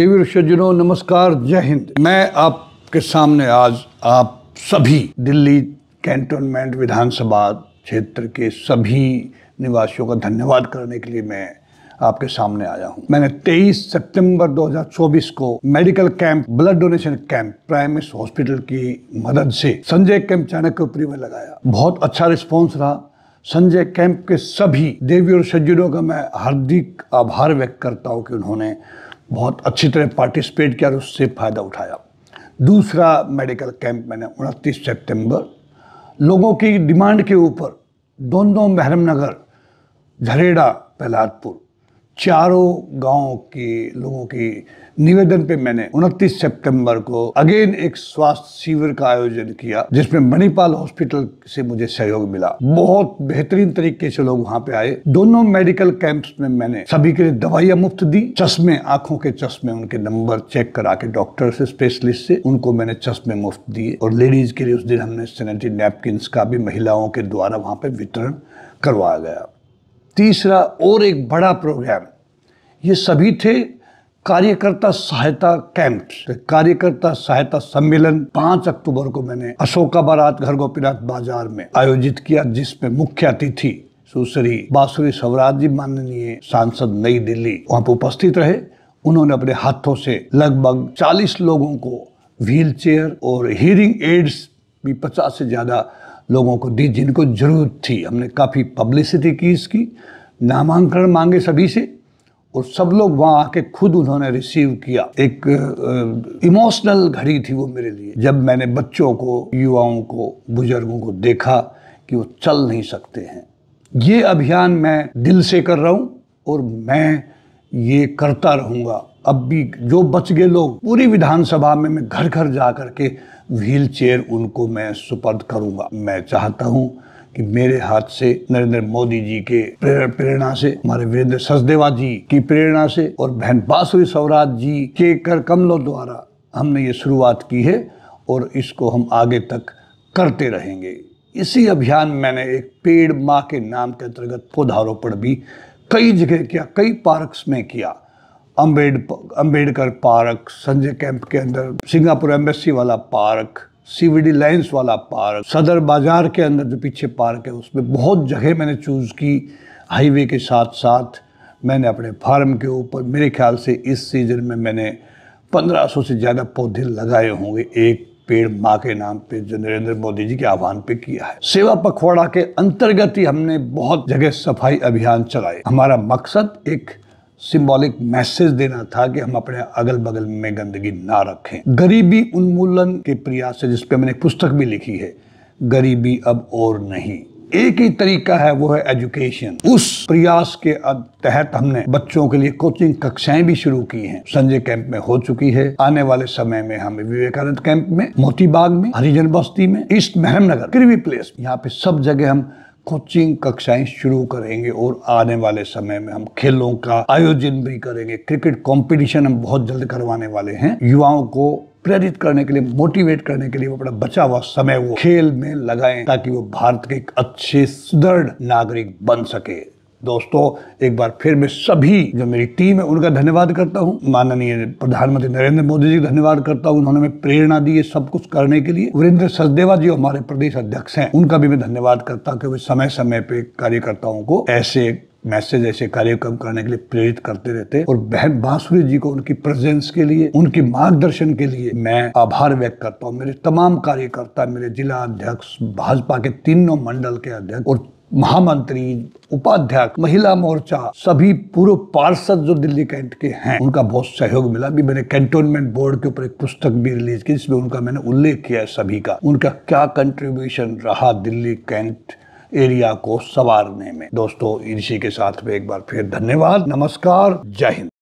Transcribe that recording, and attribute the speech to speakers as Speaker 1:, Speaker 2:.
Speaker 1: देवी सज्जनों नमस्कार जय हिंद मैं आपके सामने आज आप सभी दिल्ली कैंटोनमेंट विधानसभा क्षेत्र के सभी निवासियों का धन्यवाद करने के लिए मैं आपके सामने आया हूं मैंने 23 सितंबर 2024 को medical camp blood donation camp prime hospital की मदद से संजय कैंप चाणक्यपुरी में लगाया बहुत अच्छा रिस्पॉन्स रहा संजय कैंप के सभी देवी और सज्जनों का मैं हार्दिक आभार व्यक्त करता हूँ कि उन्होंने बहुत अच्छी तरह पार्टिसिपेट किया और उससे फ़ायदा उठाया दूसरा मेडिकल कैंप मैंने उनतीस सितंबर लोगों की डिमांड के ऊपर दोनों महरम नगर झरेड़ा प्रहलादपुर चारों गांव के लोगों के निवेदन पे मैंने 29 सितंबर को अगेन एक स्वास्थ्य शिविर का आयोजन किया जिसमें मणिपाल हॉस्पिटल से मुझे सहयोग मिला बहुत बेहतरीन तरीके से लोग वहाँ पे आए दोनों मेडिकल कैंप्स में मैंने सभी के लिए दवाइयां मुफ्त दी चश्मे आंखों के चश्मे उनके नंबर चेक करा के डॉक्टर से स्पेशलिस्ट से उनको मैंने चश्मे मुफ्त दिए और लेडीज के लिए उस दिन हमने सैनिटरी नैपकिन का भी महिलाओं के द्वारा वहाँ पे वितरण करवाया गया तीसरा और एक बड़ा प्रोग्राम ये सभी थे कार्यकर्ता सहायता कैंप तो कार्यकर्ता सहायता सम्मेलन पांच अक्टूबर को मैंने अशोका बारात घर गोपीनाथ बाजार में आयोजित किया जिसमें मुख्य अतिथि सुश्री बासुरी स्वराज जी माननीय सांसद नई दिल्ली वहां पर उपस्थित रहे उन्होंने अपने हाथों से लगभग 40 लोगों को व्हील चेयर और हियरिंग एड्स भी पचास से ज़्यादा लोगों को दी जिनको ज़रूरत थी हमने काफ़ी पब्लिसिटी की इसकी नामांकन मांगे सभी से और सब लोग वहाँ आके खुद उन्होंने रिसीव किया एक इमोशनल घड़ी थी वो मेरे लिए जब मैंने बच्चों को युवाओं को बुजुर्गों को देखा कि वो चल नहीं सकते हैं ये अभियान मैं दिल से कर रहा हूँ और मैं ये करता रहूँगा अब भी जो बच गए लोग पूरी विधानसभा में मैं घर घर जा कर के व्हील चेयर उनको मैं सुपर्द करूंगा मैं चाहता हूं कि मेरे हाथ से नरेंद्र मोदी जी के प्रेरणा से हमारे वीरेंद्र सचदेवा जी की प्रेरणा से और बहन बासुरी सौराज जी के कर कमलों द्वारा हमने ये शुरुआत की है और इसको हम आगे तक करते रहेंगे इसी अभियान मैंने एक पेड़ माँ के नाम के अंतर्गत पौधारोपण भी कई जगह किया कई पार्क्स में किया अम्बेड अम्बेडकर पार्क संजय कैंप के अंदर सिंगापुर एम्बेसी वाला पार्क सीवीडी लाइन्स वाला पार्क सदर बाजार के अंदर जो पीछे पार्क है उसमें बहुत जगह मैंने चूज़ की हाईवे के साथ साथ मैंने अपने फार्म के ऊपर मेरे ख्याल से इस सीज़न में मैंने 1500 से ज़्यादा पौधे लगाए होंगे एक पेड़ माँ के नाम पे जो नरेंद्र मोदी जी के आह्वान पे किया है सेवा पखवाड़ा के अंतर्गत ही हमने बहुत जगह सफाई अभियान चलाए हमारा मकसद एक सिंबॉलिक मैसेज देना था कि हम अपने अगल बगल में गंदगी ना रखें गरीबी उन्मूलन के प्रयास है जिस पर मैंने पुस्तक भी लिखी है गरीबी अब और नहीं एक ही तरीका है वो है एजुकेशन उस प्रयास के तहत हमने बच्चों के लिए कोचिंग कक्षाएं भी शुरू की हैं संजय कैंप में हो चुकी है आने वाले समय में हम विवेकानंद कैंप में मोतीबाग में हरिजन बस्ती में east Maham Nagar Kirby place यहाँ पे सब जगह हम कोचिंग कक्षाएं शुरू करेंगे और आने वाले समय में हम खेलों का आयोजन भी करेंगे क्रिकेट कंपटीशन हम बहुत जल्द करवाने वाले हैं युवाओं को प्रेरित करने के लिए मोटिवेट करने के लिए वो अपना बचा हुआ समय वो खेल में लगाएं ताकि वो भारत के एक अच्छे सुदृढ़ नागरिक बन सके दोस्तों एक बार फिर मैं सभी जो मेरी टीम है उनका धन्यवाद करता हूँ माननीय प्रधानमंत्री नरेंद्र मोदी जी का धन्यवाद करता हूँ उन्होंने प्रेरणा दी है सब कुछ करने के लिए वीरेंद्र सचदेवा जी हमारे प्रदेश अध्यक्ष हैं उनका भी मैं धन्यवाद करता हूँ क्योंकि समय समय पर कार्यकर्ताओं को ऐसे मैसेज ऐसे कार्यक्रम करने के लिए प्रेरित करते रहते और बहन बांसुरी जी को उनकी प्रेजेंस के लिए उनकी मार्गदर्शन के लिए मैं आभार व्यक्त करता हूँ मेरे तमाम कार्यकर्ता मेरे जिला अध्यक्ष भाजपा के तीनों मंडल के अध्यक्ष और महामंत्री उपाध्यक्ष महिला मोर्चा सभी पूर्व पार्षद जो दिल्ली कैंट के हैं उनका बहुत सहयोग मिला भी मैंने कैंटोनमेंट बोर्ड के ऊपर एक पुस्तक भी रिलीज की जिसमें उनका मैंने उल्लेख किया है सभी का उनका क्या कंट्रीब्यूशन रहा दिल्ली कैंट एरिया को सवारने में दोस्तों इसी के साथ में एक बार फिर धन्यवाद नमस्कार जय हिंद